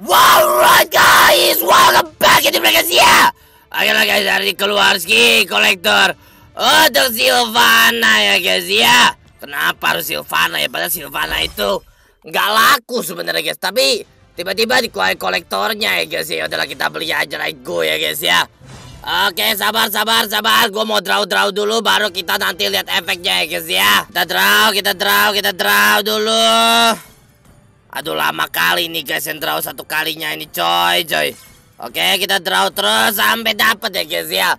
Wow guys, welcome back into Bregasia. Ya. Akhirnya guys dari Keluarski kolektor untuk oh, Silvana ya guys ya. Kenapa harus Silvana ya? Padahal Silvana itu nggak laku sebenarnya guys, tapi tiba-tiba dikuai kolektornya ya guys ya. Udahlah kita beli aja like go ya guys ya. Oke, sabar, sabar, sabar. Gue mau draw, draw dulu, baru kita nanti lihat efeknya ya guys ya. Kita draw, kita draw, kita draw dulu. Aduh lama kali nih guys yang draw satu kalinya ini coy coy. Oke kita draw terus sampai dapat ya guys ya.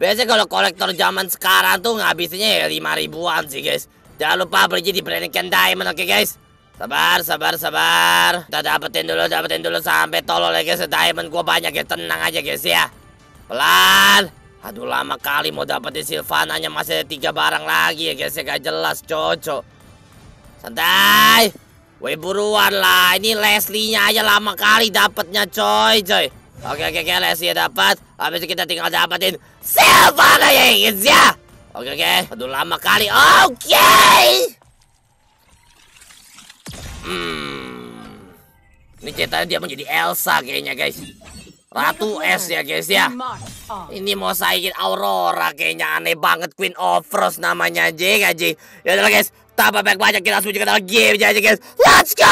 Biasanya kalau kolektor zaman sekarang tuh ngabisinnya ya 5 ribuan sih guys. Jangan lupa beli jadi Brannigan Diamond oke guys. Sabar sabar sabar. Kita dapetin dulu dapetin dulu sampai tolol ya guys. Ya. Diamond gua banyak ya tenang aja guys ya. Pelan. Aduh lama kali mau dapetin Silvananya masih ada tiga barang lagi ya guys ya gak jelas cocok. Santai. Woi buruan lah, ini Leslie-nya aja lama kali dapatnya coy, coy. Oke oke oke Leslie dapat. Habis itu kita tinggal dapatin silver aja, guys ya. Oke oke, aduh lama kali. Oke. Hmm. Ini ceritanya dia menjadi Elsa kayaknya guys. Ratu es ya guys ya. Ini mau saingin Aurora kayaknya aneh banget Queen of Frost namanya aja aja. Ya udah guys, tanpa banyak banyak kita langsung ke dalam game aja guys. Let's go!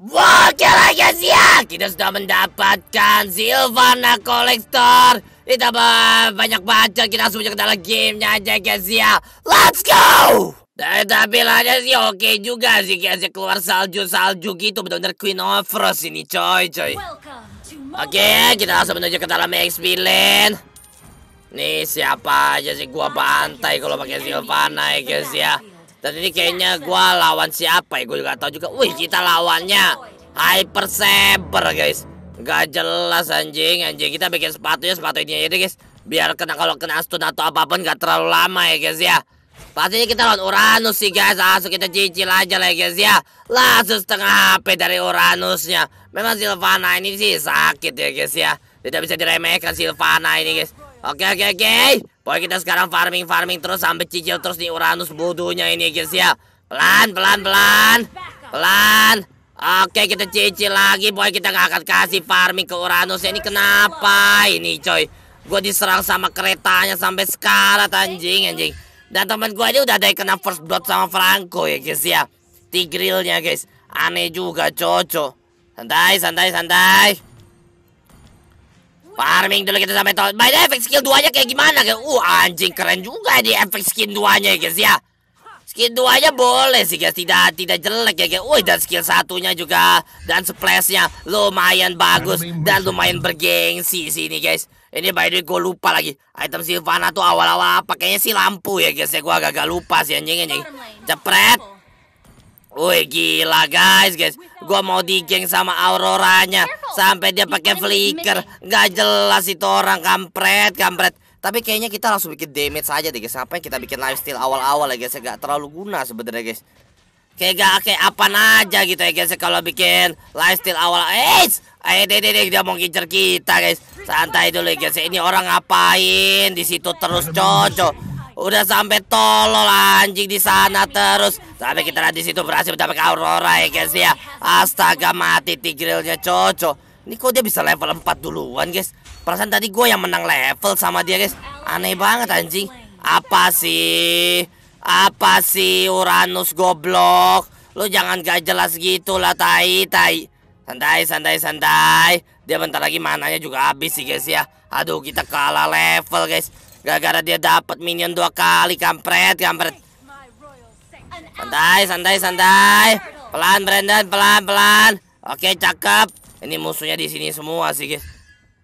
Oke lah guys ya, kita sudah mendapatkan Silvana Collector. Ditambah banyak banget kita langsung ke dalam gamenya aja guys ya. Let's go! tapi tampilannya sih oke juga sih guys ya keluar salju-salju gitu benar-benar Queen of Frost ini coy coy. Oke, okay, kita langsung menuju ke dalam XP lane. Nih siapa aja sih gua bantai kalau pakai Silvana ya guys ya. Tadi ini kayaknya gue lawan siapa ya? Gue juga tau juga. Wih, kita lawannya Hyper Saber, guys. Gak jelas anjing, anjing. Kita bikin sepatunya sepatu ini aja deh, guys. Biar kena kalau kena stun atau apapun gak terlalu lama ya, guys ya. Pastinya kita lawan Uranus sih, guys. Langsung kita cicil aja lah, ya, guys ya. Langsung setengah HP dari Uranusnya. Memang Silvana ini sih sakit ya, guys ya. Tidak bisa diremehkan Silvana ini, guys. Oke, oke, oke. Pokoknya kita sekarang farming-farming terus sampai cicil terus nih Uranus bodohnya ini guys ya. Pelan, pelan, pelan. Pelan. Oke kita cicil lagi boy kita gak akan kasih farming ke Uranus ini kenapa ini coy Gue diserang sama keretanya sampai sekarat anjing anjing Dan temen gue aja udah ada yang kena first blood sama Franco ya guys ya Tigrilnya guys aneh juga cocok Santai santai santai Farming dulu kita gitu sampai By the efek skill 2-nya kayak gimana guys? Uh anjing keren juga di efek skin 2-nya ya guys ya. Skin 2-nya boleh sih guys, tidak tidak jelek ya guys. Wih dan skill satunya juga dan splash-nya lumayan bagus dan lumayan bergengsi sih ini guys. Ini by the way gue lupa lagi Item Silvana tuh awal-awal pakainya sih lampu ya guys ya Gue agak-agak lupa sih anjing anjing Jepret Wih gila guys guys gua mau digeng sama Auroranya Sampai dia pakai flicker nggak jelas itu orang kampret kampret tapi kayaknya kita langsung bikin damage saja deh guys Sampai kita bikin live still awal-awal ya guys ya, nggak terlalu guna sebenarnya guys Kayak gak kayak apa aja gitu ya guys ya, Kalau bikin live still awal Eh eh, deh deh deh dia mau ngincer kita guys Santai dulu ya guys ya. Ini orang ngapain di situ terus cocok udah sampai tolol anjing di sana terus sampai kita di situ berhasil mencapai aurora ya guys ya astaga mati tigrilnya cocok ini kok dia bisa level 4 duluan guys perasaan tadi gue yang menang level sama dia guys aneh banget anjing apa sih apa sih Uranus goblok lu jangan gak jelas gitu lah tai tai santai santai santai dia bentar lagi mananya juga habis sih guys ya aduh kita kalah level guys Gara-gara dia dapat minion dua kali, kampret, kampret. Santai, santai, santai. Pelan, Brandon, pelan, pelan. Oke, cakep. Ini musuhnya di sini semua sih, guys.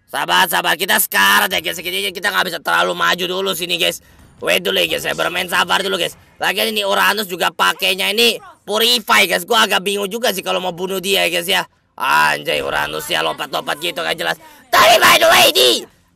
Sabar, sabar. Kita sekarang ya, guys. Kita nggak bisa terlalu maju dulu sini, guys. Wait dulu ya, guys. Saya bermain sabar dulu, guys. Lagian ini Uranus juga pakainya ini purify, guys. Gue agak bingung juga sih kalau mau bunuh dia, ya, guys ya. Anjay, Uranus ya lompat-lompat gitu kan jelas. Tapi by the way, di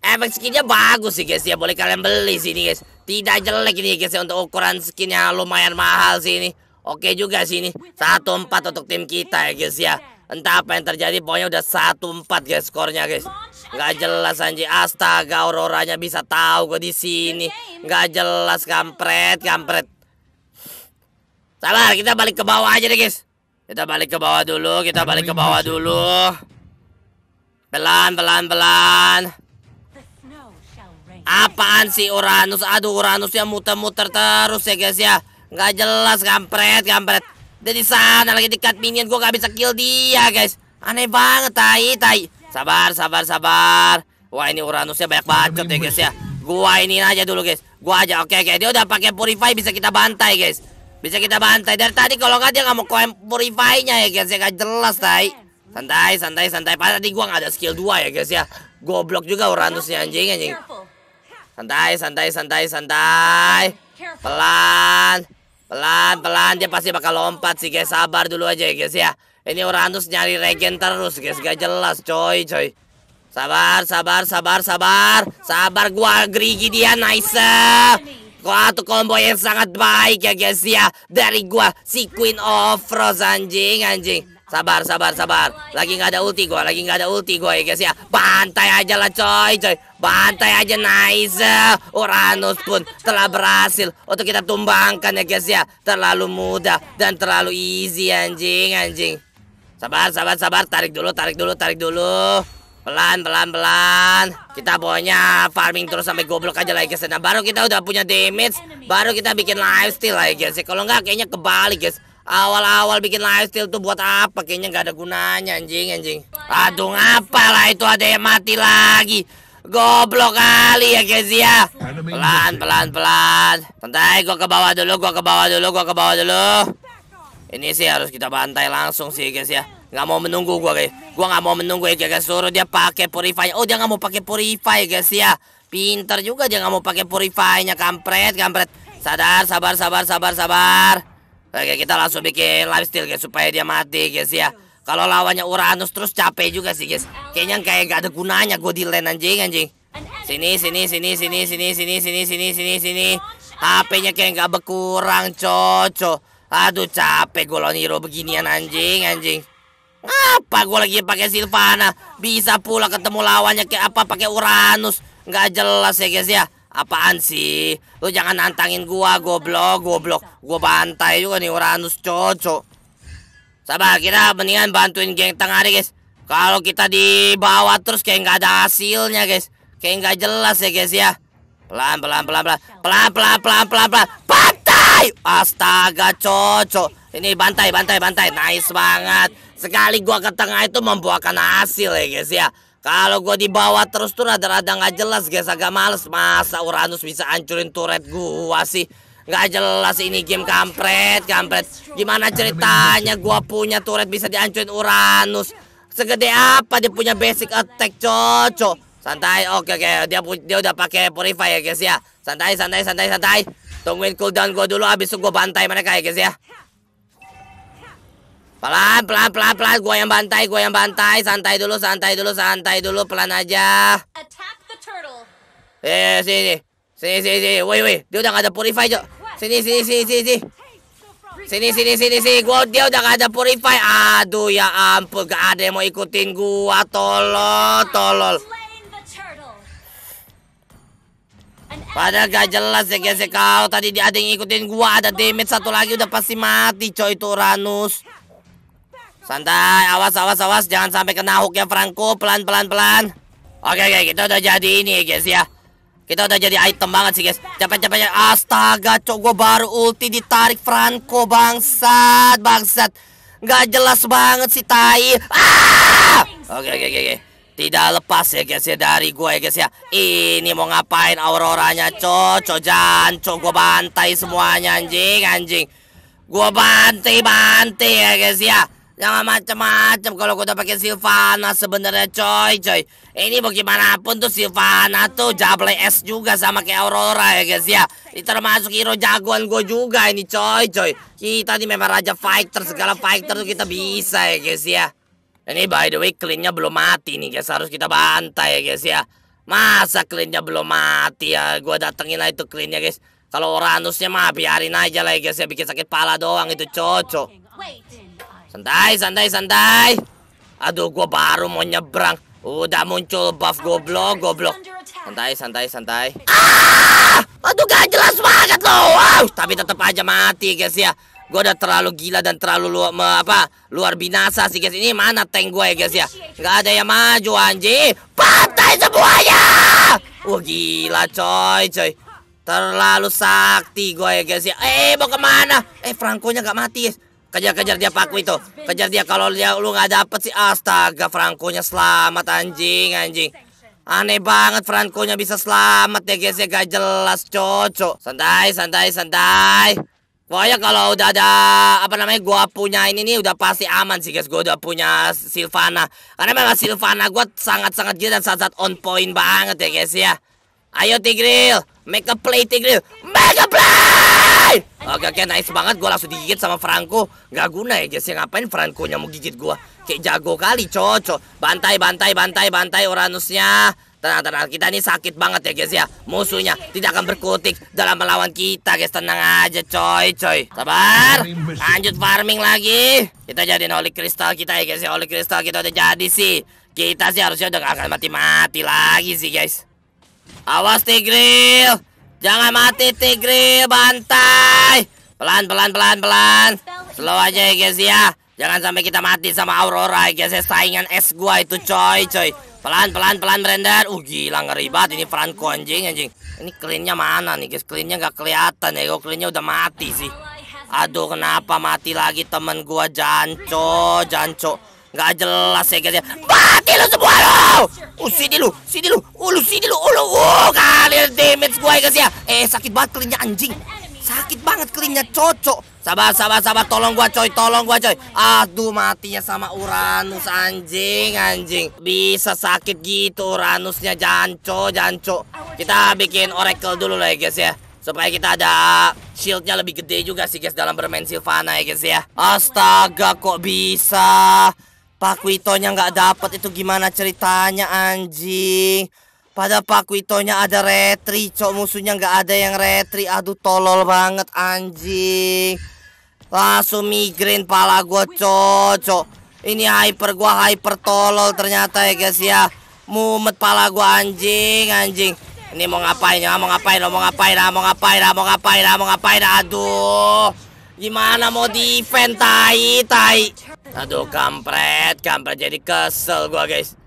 Efek skinnya bagus sih guys ya Boleh kalian beli sih ini guys Tidak jelek ini guys ya Untuk ukuran skinnya lumayan mahal sih ini Oke juga sih ini 1-4 untuk tim kita ya guys ya Entah apa yang terjadi Pokoknya udah satu empat guys skornya guys Gak jelas anji Astaga auroranya bisa tahu gue di sini Gak jelas kampret kampret Salah, kita balik ke bawah aja deh guys Kita balik ke bawah dulu Kita balik ke bawah dulu Pelan pelan pelan Apaan sih Uranus? Aduh Uranus Uranusnya muter-muter terus ya guys ya. Gak jelas kampret kampret. Dari sana lagi dekat minion gue gak bisa kill dia guys. Aneh banget tai tai. Sabar sabar sabar. Wah ini Uranusnya banyak banget ya guys ya. Gua ini aja dulu guys. Gua aja oke oke dia udah pakai purify bisa kita bantai guys. Bisa kita bantai dari tadi kalau nggak dia nggak mau koin purify-nya ya guys ya gak jelas tai. Santai santai santai. Padahal tadi gua gak ada skill 2 ya guys ya. Goblok juga Uranusnya anjing anjing. Santai, santai, santai, santai. Pelan. Pelan, pelan. Dia pasti bakal lompat sih, guys. Sabar dulu aja ya, guys, ya. Ini orang Uranus nyari regen terus, guys. Gak jelas, coy, coy. Sabar, sabar, sabar, sabar. Sabar, gua gerigi dia, nice. Kau combo yang sangat baik ya, guys, ya. Dari gua, si Queen of Frost, anjing, anjing. Sabar, sabar, sabar. Lagi nggak ada ulti gua, lagi nggak ada ulti gua ya guys ya. Bantai aja lah coy, coy. Bantai aja nice. Uranus pun telah berhasil untuk kita tumbangkan ya guys ya. Terlalu mudah dan terlalu easy anjing, anjing. Sabar, sabar, sabar. Tarik dulu, tarik dulu, tarik dulu. Pelan, pelan, pelan. Kita pokoknya farming terus sampai goblok aja lah ya guys. Ya. Nah, baru kita udah punya damage, baru kita bikin lifestyle, lah ya guys. Ya. Kalau nggak kayaknya kebalik guys. Awal-awal bikin lifestyle tuh buat apa? Kayaknya nggak ada gunanya anjing anjing. Aduh ngapalah itu ada yang mati lagi. Goblok kali ya guys ya. Pelan pelan pelan. Santai gua ke bawah dulu, gua ke bawah dulu, gua ke bawah dulu. Ini sih harus kita bantai langsung sih guys ya. Nggak mau menunggu gua guys. Gua nggak mau menunggu ya guys. Suruh dia pakai purify. Oh dia nggak mau pakai purify guys ya. pinter juga dia nggak mau pakai purify-nya kampret kampret. Sadar, sabar, sabar, sabar, sabar. Oke, kita langsung bikin lifesteal guys supaya dia mati guys ya. Kalau lawannya Uranus terus capek juga sih guys. Kayaknya kayak gak ada gunanya gue di lane anjing anjing. Sini sini sini sini sini sini sini sini sini sini. HP-nya kayak gak berkurang coco. Aduh capek gue lawan hero beginian anjing anjing. Apa gue lagi pakai Silvana? Bisa pula ketemu lawannya kayak apa pakai Uranus. gak jelas ya guys ya. Apaan sih? Lu jangan nantangin gua, goblok, goblok. Gua bantai juga nih Uranus cocok. Sabar, kita mendingan bantuin geng tengah deh, guys. Kalau kita dibawa terus kayak nggak ada hasilnya, guys. Kayak nggak jelas ya, guys ya. Pelan, pelan, pelan, pelan, pelan, pelan, pelan, pelan, pelan. Bantai! Astaga, cocok. Ini bantai, bantai, bantai. Nice banget. Sekali gua ke tengah itu membuahkan hasil ya, guys ya. Kalau gue dibawa bawah terus tuh rada-rada nggak jelas guys, agak males masa Uranus bisa ancurin turret gue sih. Nggak jelas ini game kampret, kampret. Gimana ceritanya Gue punya turret bisa dihancurin Uranus? Segede apa dia punya basic attack cocok? Santai, oke oke, dia dia udah pakai purify ya guys ya. Santai, santai, santai, santai. Tungguin cooldown gue dulu, abis itu gue bantai mereka ya guys ya. Pelan, pelan, pelan, pelan. gue yang bantai, gue yang bantai. Santai dulu, santai dulu, santai dulu. Pelan aja. Eh, sini. Sini, sini, sini. Woi, woi. Dia udah gak ada purify, Cok. Sini, sini, sini, sini, sini. Sini, sini, sini, sini. Gua dia udah gak ada purify. Aduh, ya ampun. Gak ada yang mau ikutin gua. Tolol, tolol. Padahal gak jelas ya sekau kau Tadi dia ada yang ikutin gua Ada damage satu lagi udah pasti mati coy itu ranus Santai, awas, awas, awas. Jangan sampai kena hook ya, Franco. Pelan, pelan, pelan. Oke, oke, kita udah jadi ini, ya guys ya. Kita udah jadi item banget sih, guys. Cepet, cepet. Ya. Astaga, cok, gue baru ulti ditarik Franco. Bangsat, bangsat. Gak jelas banget sih, tai. Ah! Oke, oke, oke, oke. Tidak lepas ya, guys ya, dari gue ya, guys ya. Ini mau ngapain auroranya, cok, cok, cok. Gue bantai semuanya, anjing, anjing. Gue bantai, bantai ya, guys ya. Jangan macem-macem kalau gue udah pakai Silvana sebenarnya coy coy. Ini bagaimanapun tuh Silvana tuh jable S juga sama kayak Aurora ya guys ya. Ini termasuk hero jagoan gue juga ini coy coy. Kita nih memang raja fighter segala fighter tuh kita bisa ya guys ya. Ini by the way cleannya belum mati nih guys harus kita bantai ya guys ya. Masa cleannya belum mati ya Gue datengin lah itu cleannya guys Kalau Uranusnya mah biarin aja lah ya guys ya Bikin sakit pala doang itu cocok Santai, santai, santai. Aduh, gue baru mau nyebrang. Udah muncul buff goblok, goblok. Santai, santai, santai. Ah! Aduh, gak jelas banget loh. Wow! Tapi tetap aja mati, guys ya. Gue udah terlalu gila dan terlalu luar apa luar binasa sih guys. Ini mana tank gue ya guys ya? Gak ada yang maju anjing. Pantai semuanya. Wah oh, gila coy coy. Terlalu sakti gue ya guys ya. Eh mau kemana? Eh Frankonya gak mati guys. Kejar-kejar dia paku itu. Kejar dia kalau dia lu nggak dapet sih. Astaga, Frankonya selamat anjing, anjing. Aneh banget Frankonya bisa selamat ya guys ya gak jelas cocok. Santai, santai, santai. Pokoknya kalau udah ada apa namanya gua punya ini nih udah pasti aman sih guys. Gua udah punya Silvana. Karena memang Silvana gua sangat-sangat gila dan sangat sangat on point banget ya guys ya. Ayo Tigril, make a play Tigril. Make a play! Hai! Oke oke nice banget gue langsung digigit sama Franco Gak guna ya Jesse ngapain Franco nya mau gigit gue Kayak jago kali cocok Bantai bantai bantai bantai Uranusnya Tenang tenang kita ini sakit banget ya guys ya Musuhnya tidak akan berkutik dalam melawan kita guys Tenang aja coy coy Sabar Lanjut farming lagi Kita jadi holy crystal kita ya guys ya Oli kristal kita udah jadi sih Kita sih harusnya udah gak akan mati-mati lagi sih guys Awas Tigril Jangan mati Tigri, bantai. Pelan, pelan, pelan, pelan. Slow aja ya guys ya. Jangan sampai kita mati sama Aurora ya guys ya. Saingan es gua itu coy, coy. Pelan, pelan, pelan merender. Uh gila ngeri ini Franco anjing, anjing. Ini cleannya mana nih guys? Cleannya nggak kelihatan ya. Gue cleannya udah mati sih. Aduh kenapa mati lagi temen gua jancok jancok. Gak jelas ya guys ya. Mati lu semua lu. Oh sini lu, sini lu. Oh lu sini lu. Oh lu. kalian damage gue ya guys ya. Eh sakit banget kelinya anjing. Sakit banget kelinya cocok. Sabar, sabar, sabar. Tolong gua coy, tolong gua coy. Aduh matinya sama Uranus anjing, anjing. Bisa sakit gitu Uranusnya janco, janco. Kita bikin Oracle dulu lah ya guys ya supaya kita ada shieldnya lebih gede juga sih guys dalam bermain Silvana ya guys ya astaga kok bisa Paku itonya nggak dapat itu gimana ceritanya anjing. Pada paku itonya ada retri, cok musuhnya nggak ada yang retri. Aduh tolol banget anjing. Langsung migrain pala gua cocok. Ini hyper gua hyper tolol ternyata ya guys ya. Mumet pala gua anjing anjing. Ini mau ngapain ya? Mau ngapain? Mau ngapain? Mau ngapain? Mau ngapain? Mau ngapain? Aduh. Gimana mau defend tai tai Aduh kampret kampret jadi kesel gua guys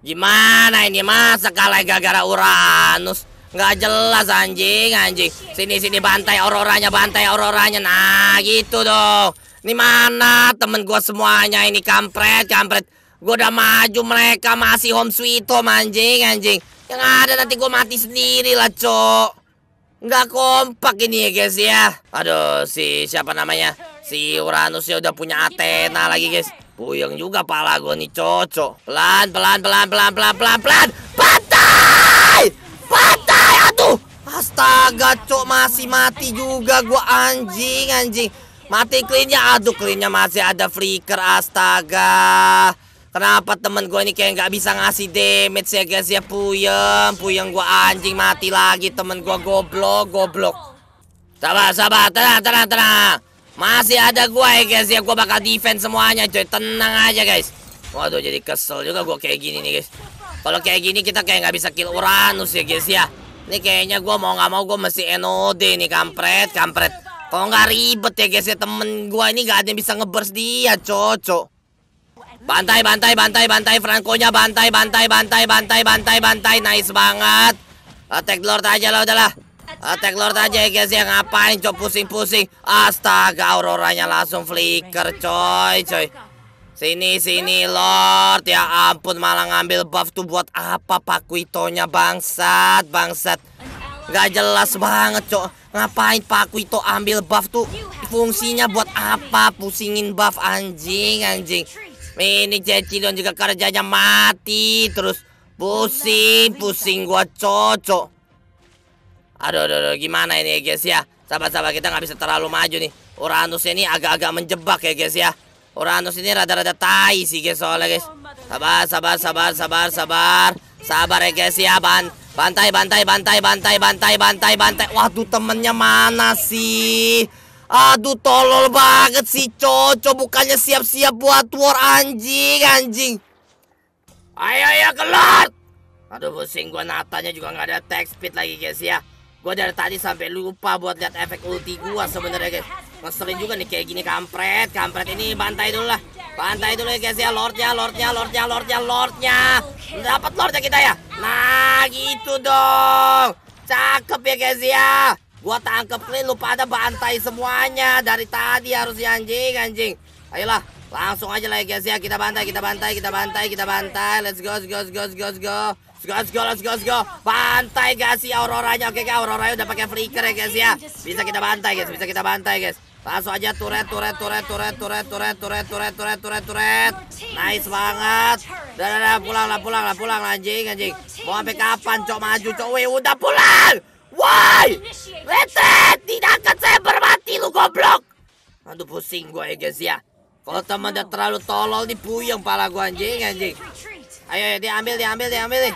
Gimana ini masa kalah gara-gara Uranus nggak jelas anjing anjing sini sini bantai auroranya bantai auroranya nah gitu dong ini mana temen gua semuanya ini kampret kampret gue udah maju mereka masih home sweet home anjing anjing yang ada nanti gue mati sendiri lah cok Nggak kompak ini ya guys ya. Aduh, si siapa namanya? Si Uranus ya udah punya Athena lagi guys. Puyeng juga pala gue nih cocok. Pelan, pelan, pelan, pelan, pelan, pelan, pelan. patai patai Aduh! Astaga, cok masih mati juga gue anjing, anjing. Mati cleannya, aduh cleannya masih ada flicker, astaga. Kenapa temen gue ini kayak nggak bisa ngasih damage ya guys ya Puyeng Puyeng gue anjing mati lagi temen gue goblok goblok Sabar sabar tenang tenang tenang Masih ada gue ya guys ya Gue bakal defense semuanya coy Tenang aja guys Waduh jadi kesel juga gue kayak gini nih guys Kalau kayak gini kita kayak nggak bisa kill Uranus ya guys ya Ini kayaknya gue mau nggak mau gue mesti NOD nih kampret kampret Kalau nggak ribet ya guys ya temen gue ini nggak ada yang bisa ngeburst dia cocok Bantai, bantai, bantai, bantai. Franco-nya bantai, bantai, bantai, bantai, bantai, bantai. Nice banget. Attack Lord aja lah udahlah. Attack Lord aja ya guys ya. Ngapain coy pusing-pusing. Astaga, auroranya langsung flicker coy, coy. Sini, sini Lord. Ya ampun malah ngambil buff tuh buat apa nya bangsat, bangsat. Gak jelas banget coy. Ngapain Pak Kuito ambil buff tuh Fungsinya buat apa Pusingin buff anjing anjing ini dan juga kerjanya mati terus pusing pusing gua cocok. Aduh, aduh, aduh gimana ini ya guys ya? Sahabat-sahabat kita nggak bisa terlalu maju nih. Uranus ini agak-agak menjebak ya guys ya. Uranus ini rada-rada tai sih guys soalnya guys. Sabar, sabar, sabar, sabar, sabar. Sabar ya guys ya, ban bantai, bantai, bantai, bantai, bantai, bantai, bantai. Waduh, temennya mana sih? Aduh tolol banget sih Coco bukannya siap-siap buat war anjing anjing. Ayo ya keluar. Aduh pusing gua natanya juga nggak ada tech speed lagi guys ya. Gue dari tadi sampai lupa buat lihat efek ulti gua sebenarnya guys. Ngeselin juga nih kayak gini kampret, kampret ini bantai dulu lah. Bantai dulu ya guys ya, lordnya, lordnya, lordnya, lordnya, lordnya. Dapat lordnya kita ya. Nah gitu dong. Cakep ya guys ya. Gua tangkep clean lu pada bantai semuanya dari tadi harus si anjing anjing. Ayolah, langsung aja lah guys ya. Kita bantai, kita bantai, kita bantai, kita bantai. Let's go, let's go, let's go, let's go. Let's go. Let's go, let's go, let's go. Bantai gak sih Auroranya? Oke, okay, Auroranya udah pakai flicker ya, guys ya. Bisa kita bantai, guys. Bisa kita bantai, guys. Langsung aja turret turret turret turret turret turret turret turret turret turret turret. Nice banget. Udah, udah, pulang lah, pulang lah, pulang lah, anjing, anjing. Mau sampai kapan, cok maju, cok? Weh, udah pulang. Woi! Letet! Tidak akan saya bermati lu goblok! Aduh pusing gue ya guys ya. Kalau teman udah terlalu tolol puyeng pala gue anjing anjing. Ayo ya diambil diambil diambil nih.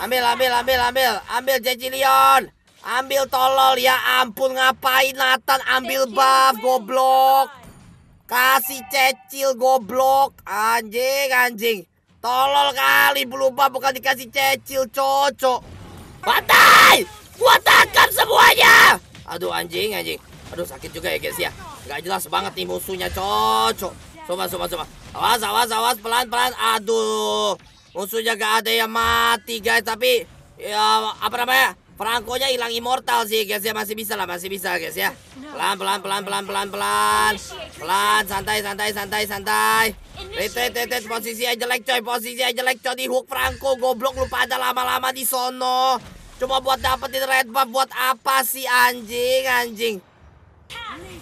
Ambil ambil ambil ambil ambil Jecilion. Ambil tolol ya ampun ngapain Nathan ambil buff goblok. Kasih cecil goblok anjing anjing. Tolol kali belum buff bukan dikasih cecil cocok. Batai. Gua tangkap semuanya! Aduh anjing, anjing. Aduh sakit juga ya guys ya. Gak jelas banget nih musuhnya cocok. Coba, coba, coba. Awas, awas, awas. Pelan, pelan. Aduh. Musuhnya gak ada yang mati guys. Tapi ya apa namanya? franco hilang immortal sih guys ya masih bisa lah masih bisa guys ya. Pelan pelan pelan pelan pelan pelan. Pelan santai santai santai santai. Retret retret posisi aja jelek coy posisi aja jelek coy di hook Franco goblok lupa ada lama-lama di sono. Cuma buat dapetin red buff buat apa sih anjing, anjing.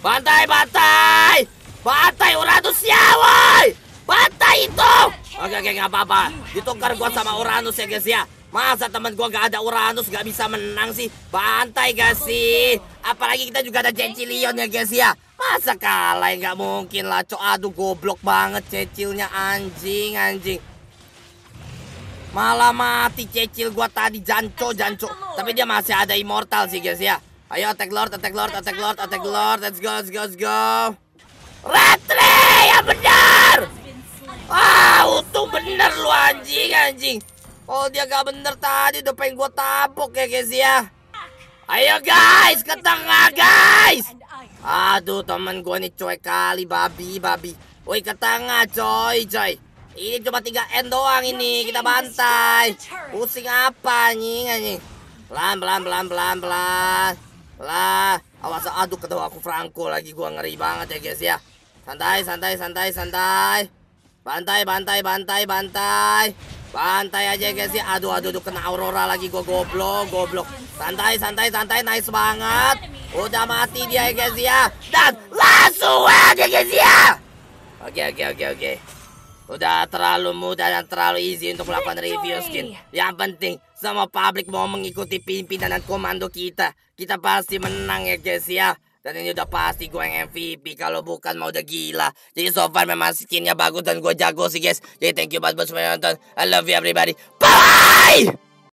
Bantai, bantai. Bantai Uranus ya, woi. Bantai itu. Oke, oke, nggak apa-apa. Ditukar gua sama Uranus ya, guys ya. Masa teman gua gak ada Uranus gak bisa menang sih? Bantai gak sih? Apalagi kita juga ada Cecilion ya, guys ya. Masa kalah ya? nggak mungkin lah, cok. Aduh, goblok banget Cecilnya anjing, anjing. Malah mati cecil gua tadi janco janco. Tapi dia masih ada immortal sih guys ya. Ayo attack lord, attack lord, attack lord, attack lord. Let's go, let's go, let's go. Ratri, ya benar. Ah, untung bener lu anjing anjing. oh, dia gak bener tadi udah pengen gua tabok ya guys ya. Ayo guys, ke tengah guys. Aduh, teman gua nih cuek kali babi babi. Woi ke tengah coy coy. Ini cuma 3 N doang ini, kita bantai. Pusing apa anjing anjing. Pelan pelan pelan pelan pelan. Pelan. Awas aduh ketawa aku Franco lagi gua ngeri banget ya guys ya. Santai santai santai santai. Bantai bantai bantai bantai. Bantai aja guys ya. Aduh aduh aduh kena Aurora lagi gua goblok goblok. Santai santai santai nice banget. Udah mati dia ya guys ya. Dan langsung aja guys ya. Oke oke oke oke. Udah terlalu mudah dan terlalu easy untuk melakukan review skin. Yang penting, semua publik mau mengikuti pimpinan dan komando kita. Kita pasti menang ya guys ya. Dan ini udah pasti gue yang MVP Kalau bukan mau udah gila Jadi so far memang skinnya bagus dan gue jago sih guys Jadi thank you banget buat semua yang nonton I love you everybody Bye